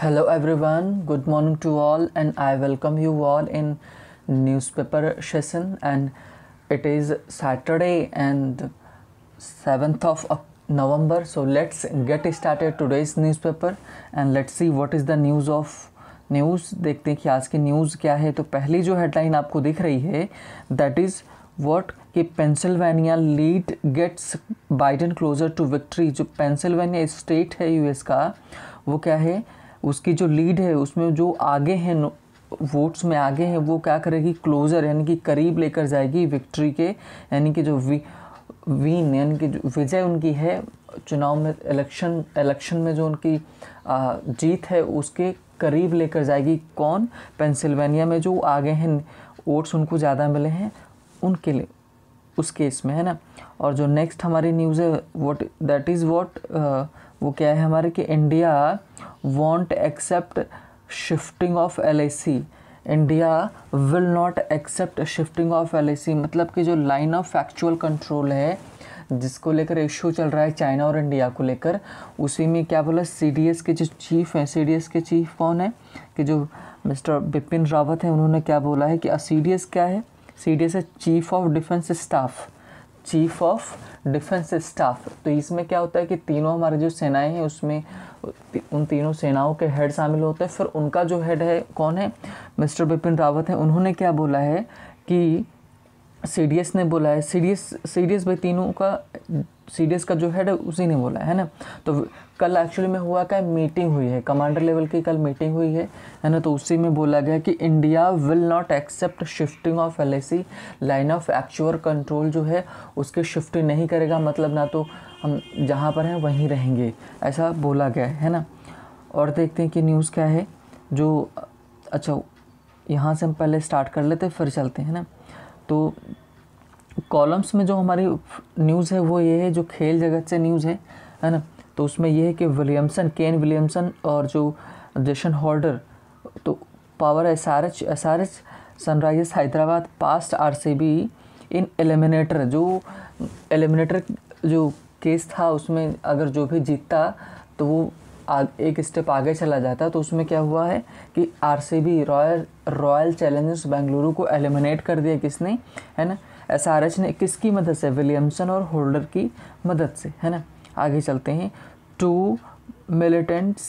hello everyone good morning to all and I welcome you all in newspaper session and it is Saturday and seventh of November so let's get started today's newspaper and let's see what is the news of news देखते हैं कि आज की news क्या है तो पहली जो हेडलाइन आपको दिख रही है दैट इज़ वॉट कि Pennsylvania lead gets Biden closer to victory जो पेंसिल्वेनिया स्टेट है यूएस का वो क्या है उसकी जो लीड है उसमें जो आगे हैं वोट्स में आगे हैं वो क्या करेगी क्लोज़र यानी कि करीब लेकर जाएगी विक्ट्री के यानी कि जो वी वीन यानी कि विजय उनकी है चुनाव में इलेक्शन इलेक्शन में जो उनकी आ, जीत है उसके करीब लेकर जाएगी कौन पेंसिल्वेनिया में जो आगे हैं वोट्स उनको ज़्यादा मिले हैं उनके लिए उस केस में है ना और जो नेक्स्ट हमारी न्यूज़ है वॉट दैट इज़ वॉट वो क्या है हमारे कि India won't accept shifting of L India will not accept shifting of L मतलब कि जो लाइन ऑफ एक्चुअल कंट्रोल है जिसको लेकर इशू चल रहा है चाइना और इंडिया को लेकर उसी में क्या बोला सी के जो चीफ हैं सी के चीफ कौन है कि जो मिस्टर बिपिन रावत हैं उन्होंने क्या बोला है कि सी क्या है सी डी एस है chief of defence staff chief of defence staff तो इसमें क्या होता है कि तीनों हमारे जो सेनाएं हैं उसमें उन तीनों सेनाओं के हेड शामिल होते हैं फिर उनका जो हेड है कौन है मिस्टर बिपिन रावत है उन्होंने क्या बोला है कि सी ने बोला है सी डी भाई तीनों का सी का जो हेड है उसी ने बोला है ना तो कल एक्चुअली में हुआ क्या मीटिंग हुई है कमांडर लेवल की कल मीटिंग हुई है है ना तो उसी में बोला गया कि India will not accept shifting of L line of actual control जो है उसके शिफ्ट नहीं करेगा मतलब ना तो हम जहाँ पर हैं वहीं रहेंगे ऐसा बोला गया है ना और देखते हैं कि न्यूज़ क्या है जो अच्छा यहाँ से हम पहले स्टार्ट कर लेते फिर चलते हैं ना तो कॉलम्स में जो हमारी न्यूज़ है वो ये है जो खेल जगत से न्यूज़ है है ना तो उसमें यह है कि विलियमसन केन विलियमसन और जो जशन होल्डर तो power S R H S R H Sunrisers Hyderabad past R C B in eliminator जो एलिमिनेटर जो केस था उसमें अगर जो भी जीतता तो वो एक स्टेप आगे चला जाता तो उसमें क्या हुआ है कि R C B Royal Royal Challengers Bengaluru को एलिमिनेट कर दिया किसने है ना एस आर एच ने किसकी मदद से विलियमसन और होल्डर की मदद से है ना आगे चलते हैं two militants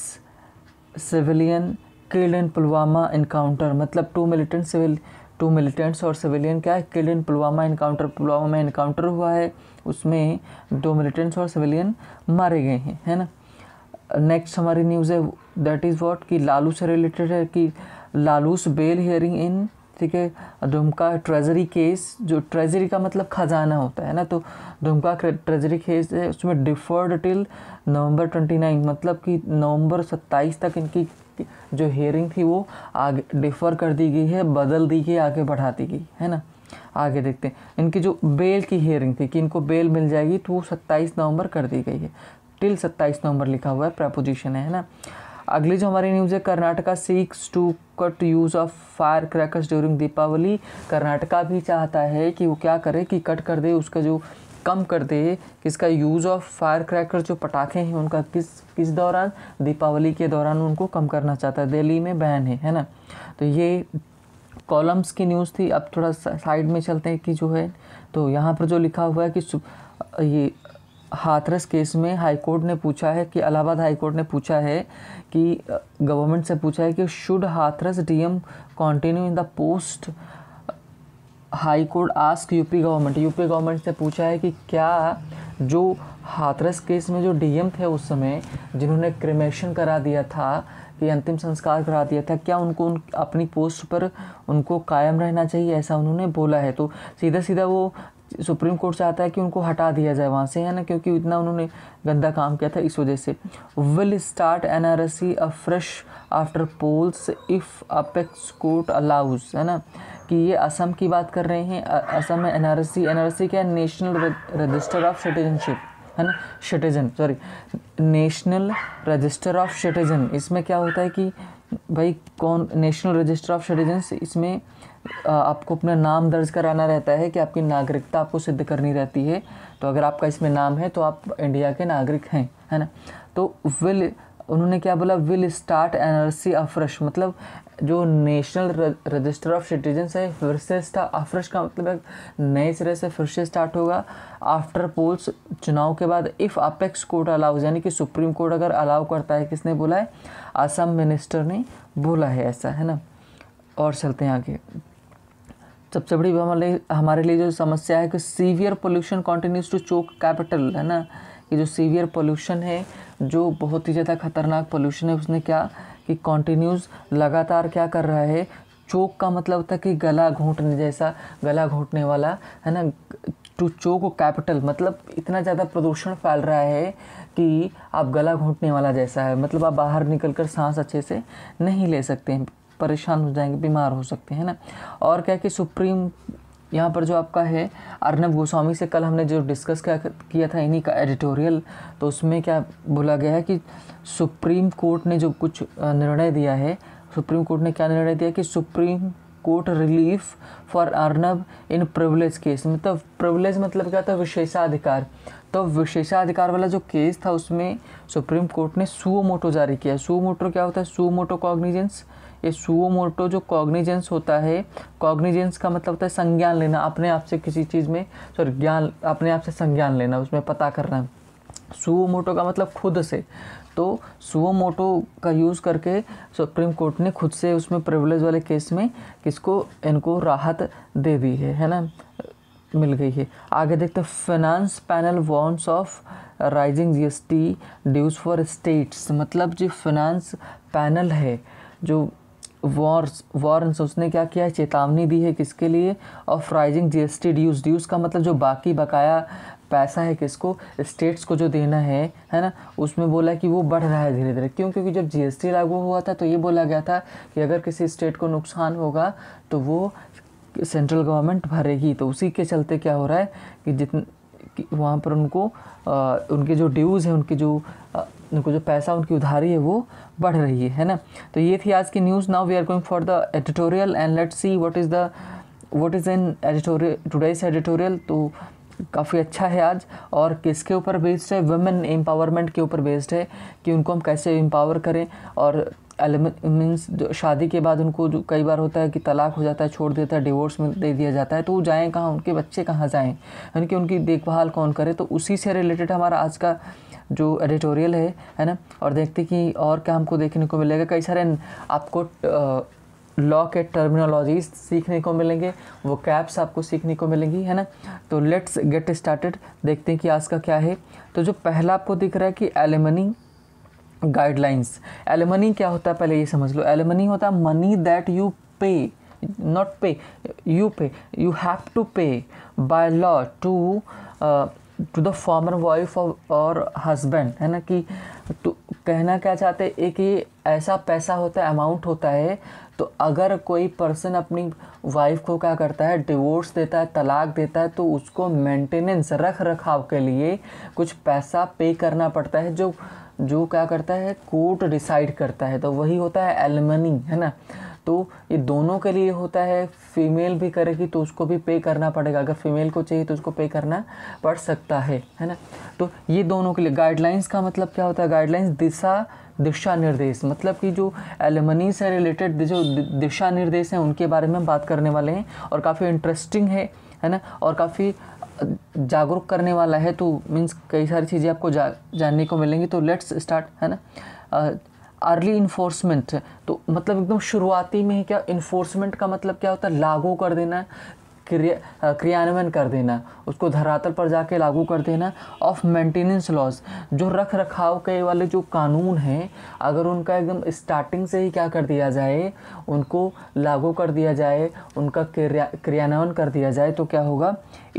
civilian killed in Pulwama encounter मतलब two militant civil two militants और सिविलियन क्या है killed in Pulwama encounter Pulwama में इनकाउंटर हुआ है उसमें दो मिलिटेंट्स और सिविलियन मारे गए हैं है ना नेक्स्ट हमारी न्यूज़ है दैट इज़ वॉट कि लालू से रिलेटेड है कि लालूस बेल हियरिंग इन ठीक है दुमका ट्रेजरी केस जो ट्रेजरी का मतलब ख़जाना होता है ना तो दुमका ट्रेजरी केस है उसमें deferred till November twenty nine मतलब कि नवंबर सत्ताईस तक इनकी जो हेयरिंग थी वो आगे डिफ़र कर दी गई है बदल दी गई आगे बढ़ा दी गई है ना आगे देखते हैं इनकी जो बेल की हेयरिंग थी कि इनको बेल मिल जाएगी तो वो सत्ताईस नवंबर कर दी गई है टिल सत्ताईस नवंबर लिखा हुआ है प्रपोजिशन है ना अगली जो हमारी न्यूज़ है Karnataka seeks to cut use of fire crackers during Deepavali Karnataka भी चाहता है कि वो क्या करे कि कट कर दे उसका जो कम कर दे किसका यूज़ ऑफ फायर क्रैकर जो पटाखे हैं उनका किस किस दौरान दीपावली के दौरान उनको कम करना चाहता है दिल्ली में बैन है है ना तो ये कॉलम्स की न्यूज़ थी अब थोड़ा साइड में चलते हैं कि जो है तो यहाँ पर जो लिखा हुआ है कि ये हाथरस केस में हाईकोर्ट ने पूछा है कि इलाहाबाद हाईकोर्ट ने पूछा है कि गवर्नमेंट से पूछा है कि should Hathras DM continue in the post high court ask UP government UP government से पूछा है कि क्या जो हाथरस केस में जो डीएम थे उस समय जिन्होंने क्रिमेशन करा दिया था कि अंतिम संस्कार करा दिया था क्या उनको उन अपनी पोस्ट पर उनको कायम रहना चाहिए ऐसा उन्होंने बोला है तो सीधा सीधा वो सुप्रीम कोर्ट से आता है कि उनको हटा दिया जाए वहाँ से है ना क्योंकि इतना उन्होंने गंदा काम किया था इस वजह से will start N R S C afresh after polls if apex court allows है ना कि ये असम की बात कर रहे हैं असम में N R S C N R S C क्या है नेशनल रजिस्टर ऑफ सिटीजनशिप है ना citizen sorry national register of citizen इसमें क्या होता है कि भाई कौन नेशनल रजिस्टर ऑफ सिटीजन्स इसमें आपको अपना नाम दर्ज कराना रहता है कि आपकी नागरिकता आपको सिद्ध करनी रहती है तो अगर आपका इसमें नाम है तो आप इंडिया के नागरिक हैं है ना तो विल उन्होंने क्या बोला will start N R C afresh मतलब जो नेशनल रजिस्टर ऑफ सिटीजन्स है फिर से अफ्रश का मतलब एक नए सिरे से फिर से स्टार्ट होगा आफ्टर पोल्स चुनाव के बाद इफ़ अपेक्स कोर्ट अलाउज यानी कि सुप्रीम कोर्ट अगर अलाउ करता है किसने बोला है असम मिनिस्टर ने बोला है ऐसा है ना और चलते हैं आगे सबसे बड़ी हमारे हमारे लिए जो समस्या है कि severe pollution continues to choke capital है ना कि जो सीवियर पोल्यूशन है जो बहुत ही ज़्यादा खतरनाक पोल्यूशन है उसने क्या कि कॉन्टीन्यूस लगातार क्या कर रहा है चोक का मतलब था कि गला घोंटने जैसा गला घोंटने वाला है ना टू तो चोक कैपिटल मतलब इतना ज़्यादा प्रदूषण फैल रहा है कि आप गला घोंटने वाला जैसा है मतलब आप बाहर निकल कर सांस अच्छे से नहीं ले सकते हैं परेशान हो जाएंगे बीमार हो सकते हैं ना और क्या कि सुप्रीम यहाँ पर जो आपका है अर्नब गोस्वामी से कल हमने जो डिस्कस किया था इन्हीं का एडिटोरियल तो उसमें क्या बोला गया है कि सुप्रीम कोर्ट ने जो कुछ निर्णय दिया है सुप्रीम कोर्ट ने क्या निर्णय दिया कि supreme court relief for Arnab in privilege case मतलब प्रिवलेज मतलब क्या था विशेषाधिकार तो विशेषाधिकार वाला जो केस था उसमें सुप्रीम कोर्ट ने सुओ मोटो जारी किया सुओ मोटो क्या होता है सुओ मोटो कॉग्निजेंस ये सुओ मोटो जो कॉग्निजेंस होता है कॉग्निजेंस का मतलब होता है संज्ञान लेना अपने आप से किसी चीज़ में सॉरी ज्ञान अपने आप से संज्ञान लेना उसमें पता करना सुओ मोटो का मतलब खुद से तो सुओ मोटो का यूज़ करके सुप्रीम कोर्ट ने खुद से उसमें प्रिवलेज वाले केस में किसको इनको राहत दे दी है है ना मिल गई है आगे देखते हैं finance panel warns of rising GST dues for states मतलब जो फाइनेंस पैनल है जो वॉर्स वॉरेंस उसने क्या किया है चेतावनी दी है किसके लिए of rising T dues dues का मतलब जो बाकी बकाया पैसा है किसको स्टेट्स को जो देना है है ना उसमें बोला कि वो बढ़ रहा है धीरे धीरे क्यों क्योंकि जब जीएसटी लागू हुआ था तो ये बोला गया था कि अगर किसी स्टेट को नुकसान होगा तो वो सेंट्रल गवर्नमेंट भरेगी तो उसी के चलते क्या हो रहा है कि जितने वहाँ पर उनको आ, उनके जो ड्यूज़ हैं उनके जो उनको जो पैसा उनकी उधारी है वो बढ़ रही है है ना तो ये थी आज की news now we are going for the editorial and let's see what is the what is in editorial today's editorial तो काफ़ी अच्छा है आज और किसके ऊपर बेस्ड है वुमेन एम्पावरमेंट के ऊपर बेस्ड है कि उनको हम कैसे एम्पावर करें और मीन्स शादी के बाद उनको जो कई बार होता है कि तलाक हो जाता है छोड़ देता है डिवोर्स में दे दिया जाता है तो वो जाएँ कहाँ उनके बच्चे कहाँ जाएँ यानी कि उनकी देखभाल कौन करे तो उसी से रिलेटेड हमारा आज का जो एडिटोरियल है है ना और देखते कि और क्या हमको देखने को मिलेगा कई सारे आपको लॉ के टर्मिनोलॉजीज सीखने को मिलेंगे वो कैप्स आपको सीखने को मिलेंगी है ना तो लेट्स गेट स्टार्टेड देखते हैं कि आज का क्या है तो जो पहला आपको दिख रहा है कि एलिमनी गाइडलाइंस एलमनी क्या होता है पहले ये समझ लो एलमनी होता है money that you pay not pay you pay you have to pay by law to to the former wife और हस्बैंड है ना कि तो कहना क्या चाहते हैं एक ये ऐसा पैसा होता है अमाउंट होता है तो अगर कोई पर्सन अपनी वाइफ को क्या करता है डिवोर्स देता है तलाक देता है तो उसको मेंटेनेंस रख रखाव के लिए कुछ पैसा पे करना पड़ता है जो जो क्या करता है कोर्ट डिसाइड करता है तो वही होता है एलमनी है ना तो ये दोनों के लिए होता है फीमेल भी करेगी तो उसको भी पे करना पड़ेगा अगर फीमेल को चाहिए तो उसको पे करना पड़ सकता है है ना तो ये दोनों के लिए गाइडलाइंस का मतलब क्या होता है गाइडलाइंस दिशा दिशा निर्देश मतलब कि जो एलमनी से रिलेटेड जो दिशा निर्देश हैं उनके बारे में हम बात करने वाले हैं और काफ़ी इंटरेस्टिंग है है ना और काफ़ी जागरूक करने वाला है तो मीन्स कई सारी चीज़ें आपको जा, जानने को मिलेंगी तो लेट्स स्टार्ट है ना अर्ली इन्फोर्समेंट तो मतलब एकदम शुरुआती में ही क्या इन्फोर्समेंट का मतलब क्या होता है लागू कर देना क्रिया क्रियान्वयन कर देना उसको धरातल पर जाके लागू कर देना ऑफ मेंटेनेंस लॉस जो रख रखाव के वाले जो कानून हैं अगर उनका एकदम स्टार्टिंग से ही क्या कर दिया जाए उनको लागू कर दिया जाए उनका क्रिया क्रियान्वयन कर दिया जाए तो क्या होगा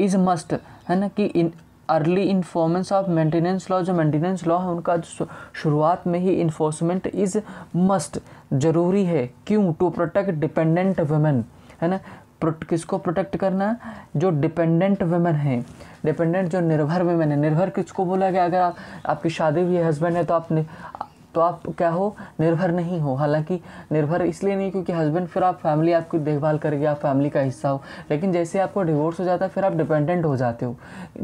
इज़ मस्ट है ना कि in early enforcement of maintenance law जो मेंटेनेंस लॉ है उनका शुरुआत में ही इन्फोर्समेंट इज़ मस्ट ज़रूरी है क्यों टू प्रोटेक्ट डिपेंडेंट वुमेन है ना किसको प्रोटेक्ट करना जो डिपेंडेंट वेमेन है डिपेंडेंट जो निर्भर वेमेन है निर्भर किसको बोला गया अगर आप आपकी शादी हुई हस्बैंड है तो आप तो आप क्या हो निर्भर नहीं हो हालांकि निर्भर इसलिए नहीं क्योंकि हस्बैंड फिर आप फैमिली आपकी देखभाल करेगी आप फैमिली का हिस्सा हो लेकिन जैसे आपको डिवोर्स हो जाता है फिर आप डिपेंडेंट हो जाते हो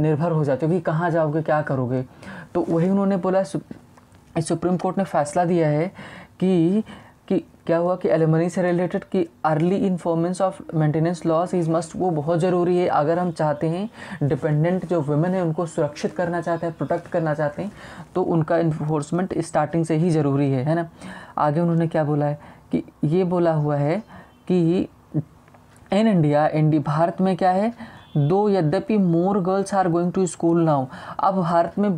निर्भर हो जाते हो कि कहाँ जाओगे क्या करोगे तो वही उन्होंने बोला सुप्रीम कोर्ट ने फैसला दिया है कि क्या हुआ कि एलिमनी से रिलेटेड कि early enforcement of maintenance laws is must वो बहुत ज़रूरी है अगर हम चाहते हैं डिपेंडेंट जो वुमेन है उनको सुरक्षित करना चाहते हैं प्रोटेक्ट करना चाहते हैं तो उनका इन्फोर्समेंट स्टार्टिंग से ही ज़रूरी है है ना आगे उन्होंने क्या बोला है कि ये बोला हुआ है कि इन इंडिया इंडी भारत में क्या है दो यद्यपि more girls are going to school now अब भारत में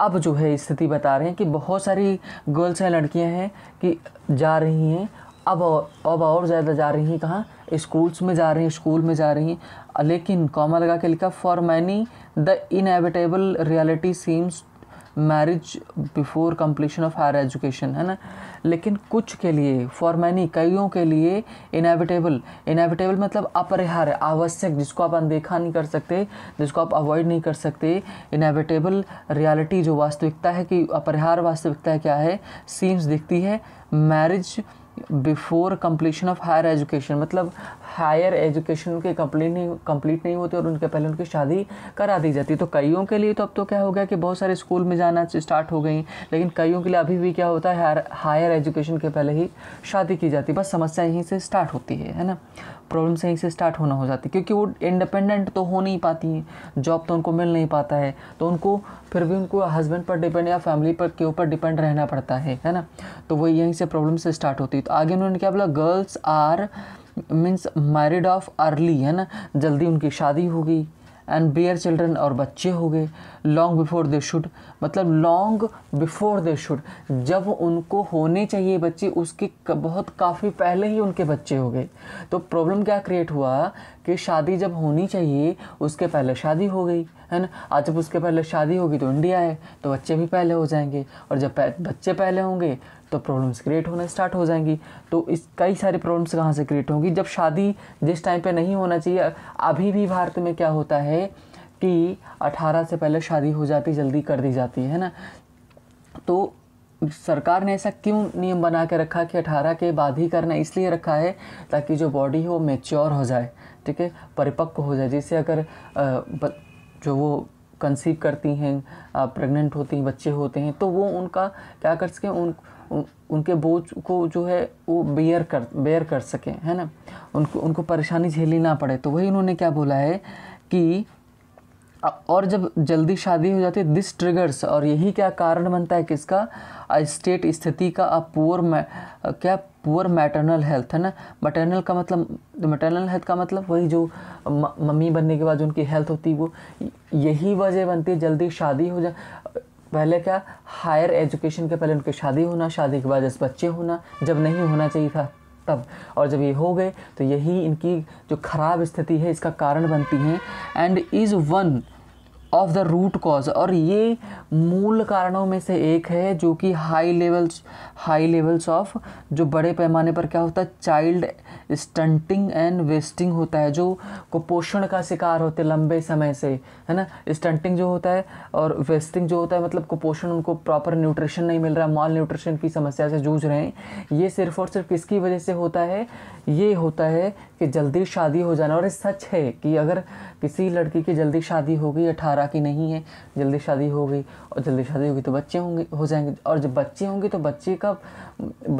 अब जो है स्थिति बता रहे हैं कि बहुत सारी गर्ल्स हैं लड़कियां हैं कि जा रही हैं अब अब और ज़्यादा जा रही हैं कहाँ स्कूल्स में जा रही हैं स्कूल में जा रही हैं लेकिन कॉमा लगा के लिखा for many the inevitable reality seems marriage before completion of higher education है ना लेकिन कुछ के लिए फॉर मैनी कईयों के लिए इनएविटेबल इनएविटेबल मतलब अपरिहार्य आवश्यक जिसको आप अनदेखा नहीं कर सकते जिसको आप अवॉइड नहीं कर सकते इनएविटेबल रियलिटी जो वास्तविकता है कि अपरिहार वास्तविकता क्या है सीन्स दिखती है marriage before completion of higher education मतलब हायर एजुकेशन के कम्प्लीट नहीं कंप्लीट नहीं होती और उनके पहले उनकी शादी करा दी जाती है तो कईयों के लिए तो अब तो क्या हो गया कि बहुत सारे स्कूल में जाना स्टार्ट हो गई लेकिन कईयों के लिए अभी भी क्या होता है हायर एजुकेशन के पहले ही शादी की जाती है बस समस्या यहीं से स्टार्ट होती है है ना प्रॉब्लम यहीं से स्टार्ट होना हो जाती है क्योंकि वो इंडिपेंडेंट तो हो नहीं पाती हैं जॉब तो उनको मिल नहीं पाता है तो उनको फिर भी उनको हस्बैंड पर डिपेंड या फैमिली पर के ऊपर डिपेंड रहना पड़ता है है ना तो वो यहीं से प्रॉब्लम से स्टार्ट होती है तो आगे उन्होंने क्या बोला girls are means married off early है ना जल्दी उनकी शादी हो गई एंड बेयर चिल्ड्रन और बच्चे हो गए लॉन्ग बिफोर दे शुड मतलब लॉन्ग बिफोर दे शुड जब उनको होने चाहिए बच्चे उसके बहुत काफ़ी पहले ही उनके बच्चे हो गए तो प्रॉब्लम क्या क्रिएट हुआ कि शादी जब होनी चाहिए उसके पहले शादी हो गई है ना आज जब उसके पहले शादी होगी तो इंडिया है तो बच्चे भी पहले हो जाएंगे और जब बच्चे पहले होंगे तो प्रॉब्लम्स क्रिएट होना स्टार्ट हो जाएंगी तो इस कई सारी प्रॉब्लम्स कहाँ से क्रिएट होंगी जब शादी जिस टाइम पे नहीं होना चाहिए अभी भी भारत में क्या होता है कि 18 से पहले शादी हो जाती जल्दी कर दी जाती है ना तो सरकार ने ऐसा क्यों नियम बना के रखा कि 18 के बाद ही करना इसलिए रखा है ताकि जो बॉडी है वो मेच्योर हो जाए ठीक है परिपक्व हो जाए जैसे अगर जो वो कंसीव करती हैं प्रेग्नेंट होती हैं बच्चे होते हैं तो वो उनका क्या कर सकें उन उनके बोझ को जो है वो बेयर कर बेयर कर सकें है ना उनको उनको परेशानी झेलनी ना पड़े तो वही उन्होंने क्या बोला है कि और जब जल्दी शादी हो जाती है दिस ट्रिगर्स और यही क्या कारण बनता है किसका स्टेट स्थिति का अ पुअर क्या पुअर मैटरनल हेल्थ है ना मटर्नल का मतलब मटर्नल हेल्थ का मतलब वही जो मम्मी बनने के बाद जो उनकी हेल्थ होती है वो यही वजह बनती है जल्दी शादी हो जा पहले क्या हायर एजुकेशन के पहले उनकी शादी होना शादी के बाद जैसे बच्चे होना जब नहीं होना चाहिए था तब और जब ये हो गए तो यही इनकी जो ख़राब स्थिति है इसका कारण बनती हैं and is one of the root cause और ये मूल कारणों में से एक है जो कि high levels high levels of जो बड़े पैमाने पर क्या होता है चाइल्ड स्टंटिंग एंड वेस्टिंग होता है जो कुपोषण का शिकार होते लंबे समय से है ना स्टंटिंग जो होता है और वेस्टिंग जो होता है मतलब कुपोषण उनको प्रॉपर न्यूट्रिशन नहीं मिल रहा मॉल न्यूट्रिशन की समस्या से जूझ रहे हैं ये सिर्फ और सिर्फ किसकी वजह से होता है ये होता है कि जल्दी शादी हो जाना और ये सच है कि अगर किसी लड़की की जल्दी शादी होगी अठारह रहा कि नहीं है जल्दी शादी हो गई और जल्दी शादी होगी तो बच्चे होंगे हो जाएंगे और जब बच्चे होंगे तो बच्चे का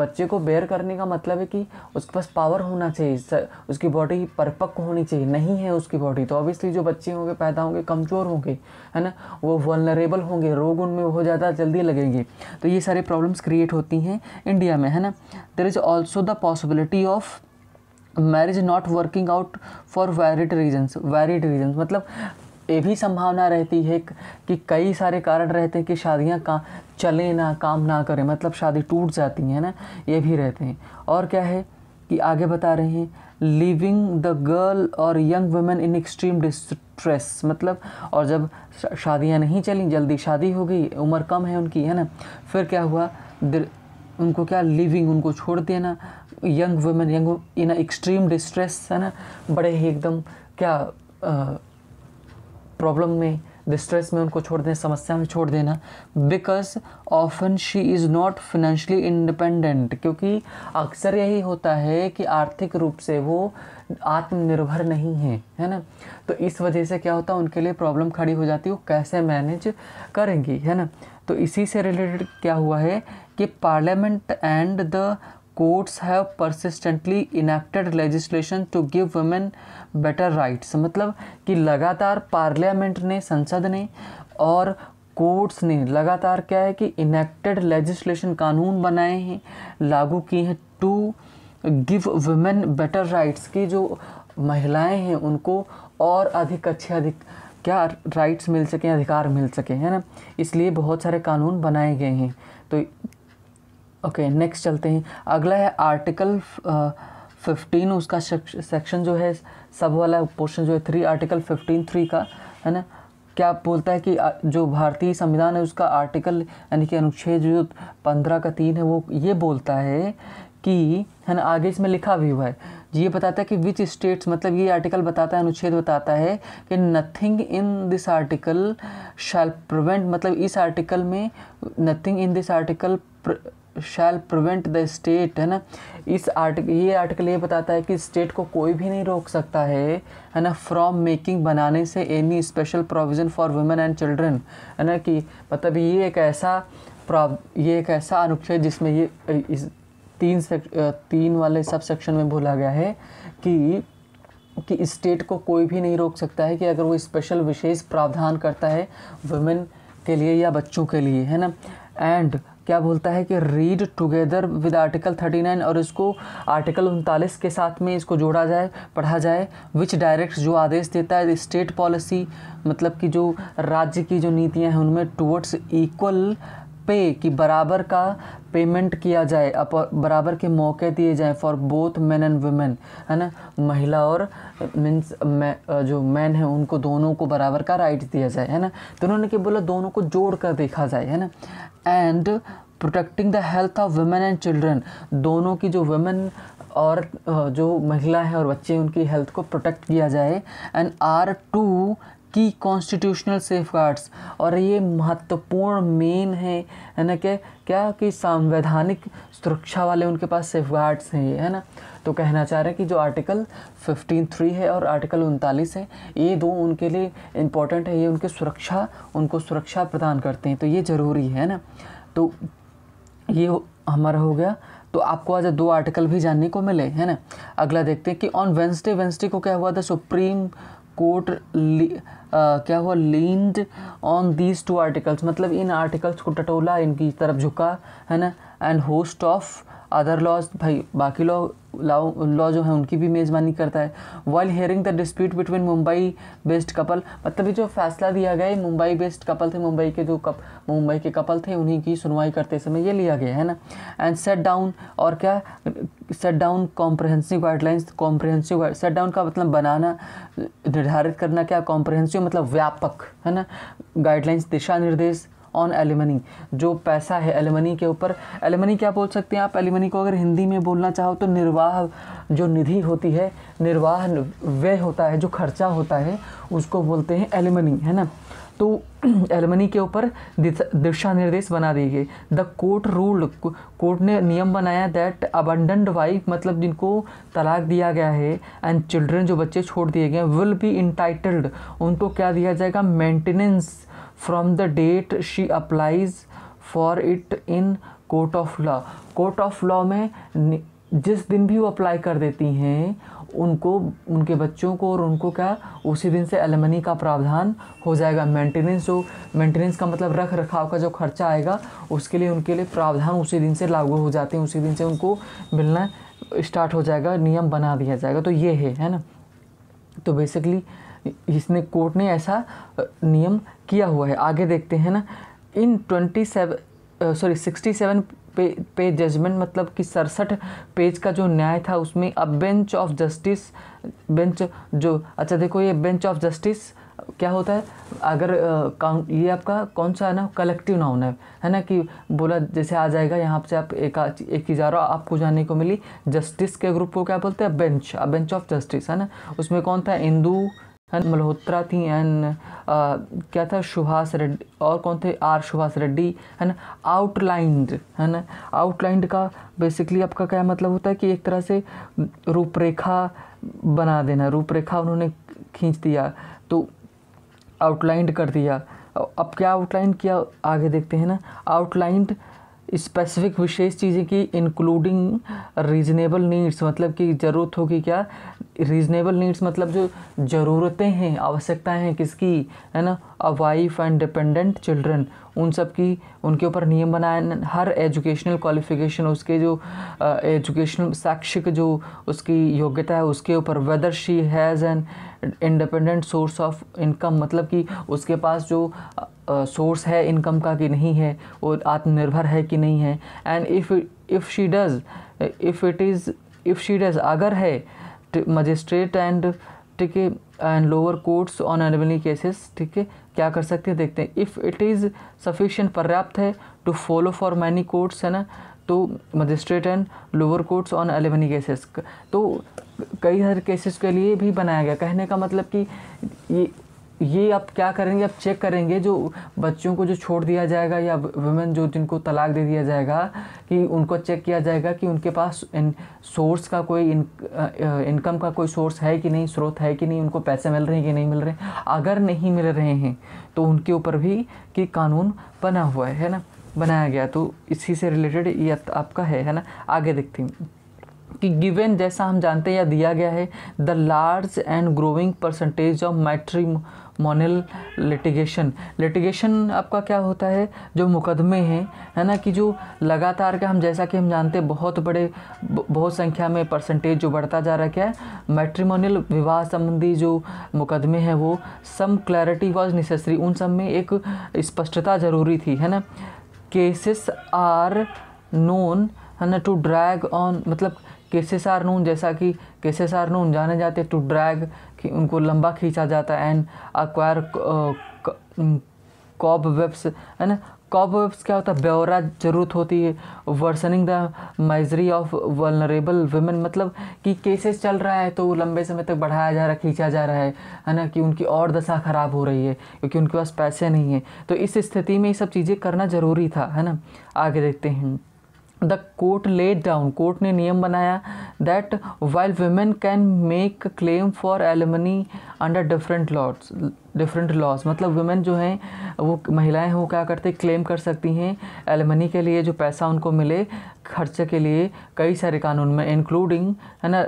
बच्चे को बेयर करने का मतलब है कि उसके पास पावर होना चाहिए उसकी बॉडी परपक्व होनी चाहिए नहीं है उसकी बॉडी तो ऑब्वियसली जो बच्चे होंगे पैदा होंगे कमज़ोर होंगे है ना वो वनरेबल होंगे रोग उनमें बहुत ज़्यादा जल्दी लगेंगे तो ये सारे प्रॉब्लम्स क्रिएट होती हैं इंडिया में है ना there is also the possibility of marriage not working out for varied reasons varied reasons मतलब ये भी संभावना रहती है कि कई सारे कारण रहते हैं कि शादियाँ का चलें ना काम ना करें मतलब शादी टूट जाती है ना ये भी रहते हैं और क्या है कि आगे बता रहे हैं लिविंग द गर्ल और young women in extreme distress मतलब और जब शादियाँ नहीं चली जल्दी शादी हो गई उम्र कम है उनकी है ना फिर क्या हुआ उनको क्या लिविंग उनको छोड़ देना young women young in extreme distress है ना बड़े ही एकदम क्या आ, प्रॉब्लम में डिस्ट्रेस में उनको छोड़ देना समस्या में छोड़ देना because often she is not financially independent क्योंकि अक्सर यही होता है कि आर्थिक रूप से वो आत्मनिर्भर नहीं है है ना तो इस वजह से क्या होता है उनके लिए प्रॉब्लम खड़ी हो जाती है वो कैसे मैनेज करेंगी है ना तो इसी से रिलेटेड क्या हुआ है कि parliament and the courts have persistently enacted legislation to give women better rights मतलब कि लगातार पार्लियामेंट ने संसद ने और कोर्ट्स ने लगातार क्या है कि इनेक्टेड लेजिस्लेशन कानून बनाए हैं लागू किए हैं to give women better rights की जो महिलाएं हैं उनको और अधिक अच्छे अधिक क्या राइट्स मिल सके अधिकार मिल सके है ना इसलिए बहुत सारे कानून बनाए गए हैं तो ओके okay, नेक्स्ट चलते हैं अगला है आर्टिकल फिफ्टीन uh, उसका सेक्शन जो है सब वाला पोर्शन जो है थ्री आर्टिकल फिफ्टीन थ्री का है ना क्या बोलता है कि uh, जो भारतीय संविधान है उसका आर्टिकल यानी कि अनुच्छेद जो पंद्रह का तीन है वो ये बोलता है कि है ना आगे इसमें लिखा भी हुआ है ये बताता है कि विच स्टेट्स मतलब ये आर्टिकल बताता है अनुच्छेद बताता है कि nothing in this article shall prevent मतलब इस आर्टिकल में nothing in this article shall prevent the state है ना इस आर्टिकल ये आर्टिकल ये बताता है कि स्टेट को कोई भी नहीं रोक सकता है है ना फ्रॉम मेकिंग बनाने से any special provision for women and children है ना कि मतलब ये एक ऐसा ये एक ऐसा अनुच्छेद जिसमें ये इस तीन सेक तीन वाले सब सेक्शन में बोला गया है कि कि स्टेट को कोई भी नहीं रोक सकता है कि अगर वो स्पेशल विशेष प्रावधान करता है वुमेन के लिए या बच्चों के लिए है ना एंड क्या बोलता है कि रीड टुगेदर विद आर्टिकल 39 और इसको आर्टिकल उनतालीस के साथ में इसको जोड़ा जाए पढ़ा जाए विच डायरेक्ट जो आदेश देता है स्टेट पॉलिसी मतलब कि जो राज्य की जो नीतियाँ हैं उनमें टुवर्ड्स इक्वल पे कि बराबर का पेमेंट किया जाए अप बराबर के मौके दिए जाएँ for both man and women है ना महिला और मीन्स जो मैन है उनको दोनों को बराबर का राइट दिया जाए है ना तो उन्होंने क्या बोला दोनों को जोड़ कर देखा जाए है ना and protecting the health of women and children दोनों की जो वुमेन और जो महिला है और बच्चे उनकी हेल्थ को प्रोटेक्ट किया जाए and are two key constitutional safe और ये महत्वपूर्ण मेन है है ना क्या क्या कि संवैधानिक सुरक्षा वाले उनके पास सेफ हैं ये है ना तो कहना चाह रहे हैं कि जो आर्टिकल फिफ्टीन थ्री है और आर्टिकल उनतालीस है ये दो उनके लिए इम्पोर्टेंट है ये उनके सुरक्षा उनको सुरक्षा प्रदान करते हैं तो ये ज़रूरी है ना तो ये हमारा हो गया तो आपको आज दो आर्टिकल भी जानने को मिले है ना अगला देखते हैं कि ऑन वेंसडे वेंसडे को क्या हुआ था सुप्रीम कोर्ट क्या हुआ leaned on these two articles मतलब इन आर्टिकल्स को टटोला इनकी तरफ झुका है ना and host of other laws भाई बाकी लॉ लॉ लॉ जो है उनकी भी मेज़बानी करता है while hearing the dispute between Mumbai based couple मतलब ये जो फैसला दिया गया है मुंबई बेस्ड कपल थे मुंबई के जो कप मुंबई के कपल थे उन्हीं की सुनवाई करते समय ये लिया गया है ना एंड सेट डाउन और क्या set down comprehensive guidelines comprehensive set down का मतलब बनाना निर्धारित करना क्या कॉम्प्रहेंसिव मतलब व्यापक है ना गाइडलाइंस दिशा निर्देश ऑन एलिमनी जो पैसा है एलिमनी के ऊपर एलिमनी क्या बोल सकते हैं आप एलिमनी को अगर हिंदी में बोलना चाहो तो निर्वाह जो निधि होती है निर्वाह व्यय होता है जो खर्चा होता है उसको बोलते हैं एलिमनी है ना तो एलमनी के ऊपर दिशा निर्देश बना दिए गए द कोर्ट रूल्ड कोर्ट ने नियम बनाया दैट अबंडेंट वाइफ मतलब जिनको तलाक दिया गया है एंड चिल्ड्रन जो बच्चे छोड़ दिए गए विल बी इंटाइटल्ड उनको क्या दिया जाएगा maintenance from the date she applies for it in court of law court of law में जिस दिन भी वो अप्लाई कर देती हैं उनको उनके बच्चों को और उनको क्या उसी दिन से एलमनी का प्रावधान हो जाएगा मेंटेनेंस जो मेंटेनेंस का मतलब रख रखाव का जो खर्चा आएगा उसके लिए उनके लिए प्रावधान उसी दिन से लागू हो जाते हैं उसी दिन से उनको मिलना स्टार्ट हो जाएगा नियम बना दिया जाएगा तो ये है है ना तो बेसिकली इसने कोर्ट ने ऐसा नियम किया हुआ है आगे देखते हैं ना in twenty seven sorry sixty seven पे, पे जजमेंट मतलब कि सड़सठ पेज का जो न्याय था उसमें अब बेंच ऑफ जस्टिस बेंच जो अच्छा देखो ये बेंच ऑफ जस्टिस क्या होता है अगर काउंट ये आपका कौन सा है ना कलेक्टिव नाउन है है ना कि बोला जैसे आ जाएगा यहाँ से आप एक एक इजारा आपको जानने को मिली जस्टिस के ग्रुप को क्या बोलते हैं बेंच बेंच ऑफ जस्टिस है ना उसमें कौन था इंदू मल्होत्रा थी एंड क्या था सुभाष रेड्डी और कौन थे आर सुभाष रेड्डी है ना आउटलाइंड है ना आउटलाइंड का बेसिकली आपका क्या मतलब होता है कि एक तरह से रूपरेखा बना देना रूपरेखा उन्होंने खींच दिया तो आउटलाइंड कर दिया अब क्या आउटलाइन किया आगे देखते हैं ना आउटलाइंड स्पेसिफिक विशेष चीज़ें की इंक्लूडिंग रीजनेबल नीड्स मतलब कि ज़रूरत होगी क्या रीजनेबल नीड्स मतलब जो ज़रूरतें हैं आवश्यकताएं हैं किसकी है ना a wife and dependent children उन सब की उनके ऊपर नियम बनाए हर एजुकेशनल क्वालिफिकेशन उसके जो एजुकेशनल शैक्षिक जो उसकी योग्यता है उसके ऊपर whether she has an independent source of income मतलब कि उसके पास जो सोर्स है इनकम का कि नहीं है और आत्मनिर्भर है कि नहीं है and if if she does if it is if she does अगर है मजिस्ट्रेट एंड ठीक है एंड लोअर कोर्ट्स ऑन एनबली केसेस ठीक है क्या कर सकते हैं देखते हैं इफ़ इट इज़ सफिशेंट पर्याप्त है to follow for many courts है ना तो magistrate and lower courts on alimony cases तो कई हर केसेस के लिए भी बनाया गया कहने का मतलब कि ये ये आप क्या करेंगे आप चेक करेंगे जो बच्चों को जो छोड़ दिया जाएगा या वुमेन जो जिनको तलाक दे दिया जाएगा कि उनको चेक किया जाएगा कि उनके पास इन सोर्स का कोई इन, इनकम का कोई सोर्स है कि नहीं स्रोत है कि नहीं उनको पैसे मिल रहे हैं कि नहीं मिल रहे अगर नहीं मिल रहे हैं तो उनके ऊपर भी कि कानून बना हुआ है है ना बनाया गया तो इसी से रिलेटेड ये आपका है है ना आगे देखती हूँ कि गिवन जैसा हम जानते हैं या दिया गया है the large and growing percentage of matrimonial litigation litigation आपका क्या होता है जो मुकदमे हैं है ना कि जो लगातार के हम जैसा कि हम जानते हैं बहुत बड़े बहुत संख्या में परसेंटेज जो बढ़ता जा रहा क्या है मैट्रीमोनियल विवाह संबंधी जो मुकदमे हैं वो सम क्लैरिटी वॉज नेसेसरी उन सब में एक स्पष्टता ज़रूरी थी है ना केसेस आर नोन है ना टू ड्रैग ऑन मतलब केसेस आर नून जैसा कि केसेस आर नून जाने जाते टू ड्रैग कि उनको लंबा खींचा जाता है एंड अक्वायर कॉब वेब्स है ना कॉब वेब्स क्या होता है ब्यौरा जरूरत होती है worsening the misery of vulnerable women मतलब कि केसेस चल रहा है तो वो लंबे समय तक बढ़ाया जा रहा है खींचा जा रहा है है ना कि उनकी और दशा ख़राब हो रही है क्योंकि उनके पास पैसे नहीं है तो इस स्थिति में ये सब चीज़ें करना ज़रूरी था है ना आगे देखते हैं the court laid down court ने नियम बनाया that while women can make claim for alimony under different laws different laws मतलब वुमेन जो हैं वो महिलाएं वो क्या करते क्लेम कर सकती हैं एलमनी के लिए जो पैसा उनको मिले खर्चे के लिए कई सारे कानून में इंक्लूडिंग है ना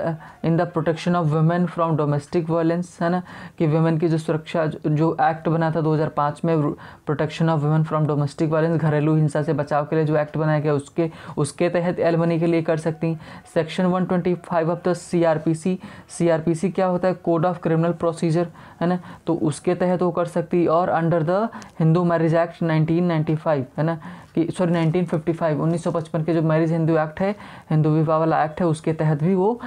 in the protection of women from domestic violence है ना कि वुमेन की जो सुरक्षा जो एक्ट बना था 2005 में protection of women from domestic violence घरेलू हिंसा से बचाव के लिए जो एक्ट बनाया गया उसके उसके तहत एलमनी के लिए कर सकती हैं section one of the C R क्या होता है कोड ऑफ क्रिमिनल प्रोसीजर है ना तो उसके तहत वो कर सकती और under the Hindu marriage act nineteen है ना कि सॉरी 1955 1955 के जो मैरिज हिंदू एक्ट है दुबे वाला एक्ट है उसके तहत भी वो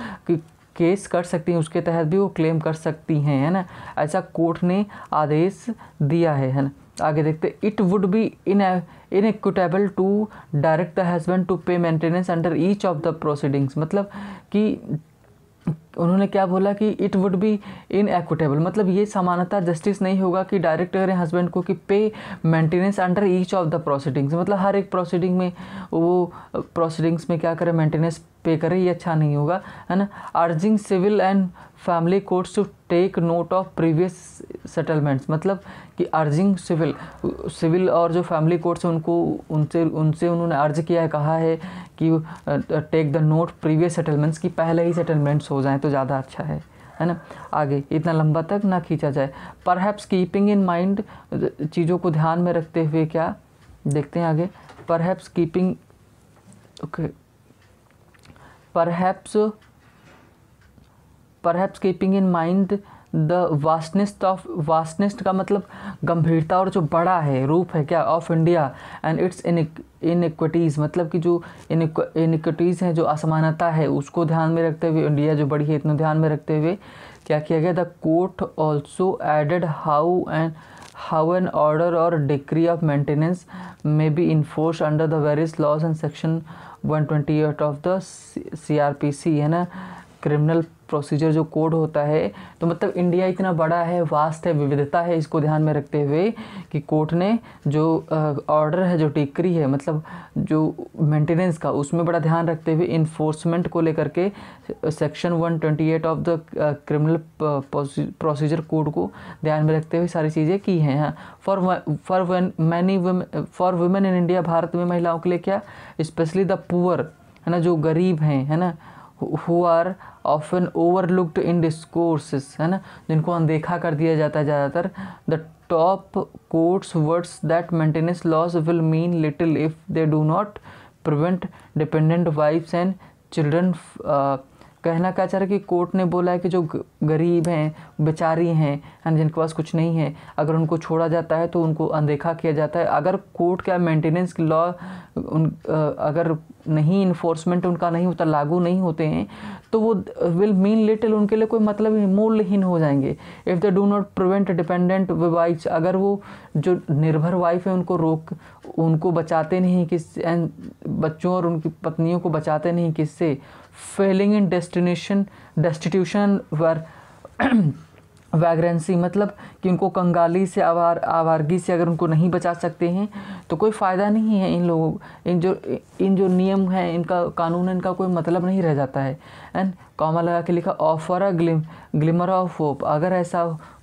केस कर सकती हैं उसके तहत भी वो क्लेम कर सकती हैं है ना ऐसा कोर्ट ने आदेश दिया है है ना आगे देखते it would be in inequitable to direct the husband to pay maintenance under each of the proceedings मतलब कि उन्होंने क्या बोला कि it would be in equitable मतलब ये समानता जस्टिस नहीं होगा कि डायरेक्ट करें हस्बैंड को कि pay maintenance under each of the proceedings मतलब हर एक प्रोसीडिंग में वो प्रोसीडिंग्स में क्या करें मेंटेनेंस पे करें ये अच्छा नहीं होगा है ना urging civil and family courts to take note of previous settlements मतलब कि अर्जिंग सिविल सिविल और जो फैमिली कोर्ट्स हैं उनको उनसे उनसे उन्होंने अर्ज किया है कहा है कि take the note previous settlements कि पहले ही सेटलमेंट्स हो जाएँ तो तो ज़्यादा अच्छा है है ना आगे इतना लंबा तक ना खींचा जाए पर हैप्स कीपिंग इन माइंड चीज़ों को ध्यान में रखते हुए क्या देखते हैं आगे perhaps keeping okay perhaps perhaps keeping in mind the vastness of vastness का मतलब गंभीरता और जो बड़ा है रूप है क्या of India and its equities मतलब कि जो इक्विटीज़ हैं जो असमानता है उसको ध्यान में रखते हुए इंडिया जो बड़ी है इतना ध्यान में रखते हुए क्या किया गया the court also added how and how an order और of maintenance be enforced under the various laws and section one twenty eight of the C R P C है ना क्रिमिनल प्रोसीजर जो कोड होता है तो मतलब India इतना बड़ा है वास्ट है विविधता है इसको ध्यान में रखते हुए कि कोर्ट ने जो ऑर्डर है जो टिकरी है मतलब जो मेंटेनेंस का उसमें बड़ा ध्यान रखते हुए इन्फोर्समेंट को लेकर के section 128 of the criminal procedure code को ध्यान में रखते हुए सारी चीज़ें की हैं for for many for women in India भारत में महिलाओं के लिए क्या स्पेशली द पुअर है ना जो गरीब हैं है ना who are often overlooked in discourses है ना जिनको अनदेखा कर दिया जाता है ज़्यादातर the top courts words that maintenance laws will mean little if they do not prevent dependent wives and children कहना क्या चाह रहा है कि कोर्ट ने बोला है कि जो गरीब हैं बेचारी हैं एंड जिनके पास कुछ नहीं है अगर उनको छोड़ा जाता है तो उनको अनदेखा किया जाता है अगर कोर्ट का मेंटेनेंस लॉ उन अगर नहीं इन्फोर्समेंट उनका नहीं होता लागू नहीं होते हैं तो वो विल मीन लिटिल उनके लिए कोई मतलब मूल्यहीन हो जाएंगे if they do not prevent dependent wife अगर वो जो निर्भर वाइफ है उनको रोक उनको बचाते नहीं किस एंड बच्चों और उनकी पत्नियों को बचाते नहीं किससे falling in destination destitution or vagrancy मतलब कि उनको कंगाली से आवार आवारगी से अगर उनको नहीं बचा सकते हैं तो कोई फ़ायदा नहीं है इन लोगों इन जो इन जो नियम हैं इनका कानून इनका कोई मतलब नहीं रह जाता है एंड कॉमा लगा के लिखा offer a glim glimmer of hope अगर ऐसा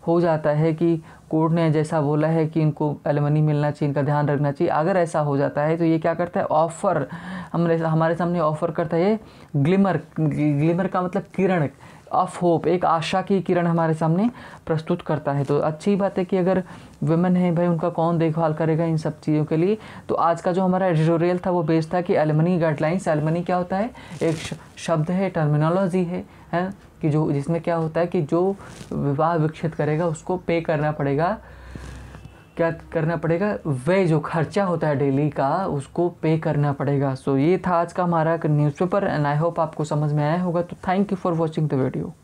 हो जाता है कि कोर्ट ने जैसा बोला है कि इनको एलमनी मिलना चाहिए इनका ध्यान रखना चाहिए अगर ऐसा हो जाता है तो ये क्या करता है ऑफ़र हमने हमारे सामने ऑफ़र करता है ये ग्लिमर ग्लिमर का मतलब किरण ऑफ होप एक आशा की किरण हमारे सामने प्रस्तुत करता है तो अच्छी बात है कि अगर वुमेन है भाई उनका कौन देखभाल करेगा इन सब चीज़ों के लिए तो आज का जो हमारा एडिटोरियल था वो बेस्ट था कि एलमनी गाइडलाइंस एलमनी क्या होता है एक शब्द है टर्मिनोलॉजी है, है कि जो जिसमें क्या होता है कि जो विवाह विकसित करेगा उसको पे करना पड़ेगा क्या करना पड़ेगा वे जो खर्चा होता है डेली का उसको पे करना पड़ेगा सो so, ये था आज का हमारा न्यूज़पेपर एंड आई होप आपको समझ में आया होगा तो thank you for watching the video